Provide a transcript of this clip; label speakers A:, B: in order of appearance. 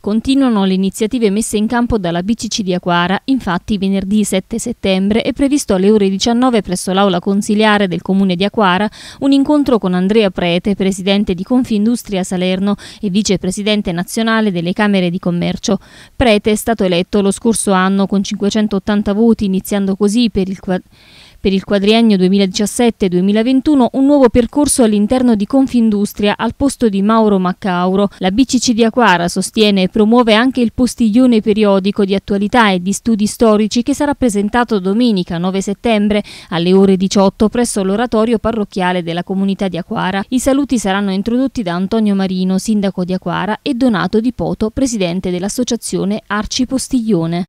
A: Continuano le iniziative messe in campo dalla BCC di Aquara, infatti venerdì 7 settembre è previsto alle ore 19 presso l'aula consiliare del comune di Aquara un incontro con Andrea Prete, presidente di Confindustria Salerno e vicepresidente nazionale delle Camere di Commercio. Prete è stato eletto lo scorso anno con 580 voti, iniziando così per il per il quadriennio 2017-2021 un nuovo percorso all'interno di Confindustria al posto di Mauro Maccauro. La BCC di Aquara sostiene e promuove anche il postiglione periodico di attualità e di studi storici che sarà presentato domenica 9 settembre alle ore 18 presso l'oratorio parrocchiale della comunità di Aquara. I saluti saranno introdotti da Antonio Marino, sindaco di Aquara, e Donato Di Poto, presidente dell'associazione Arci Postiglione.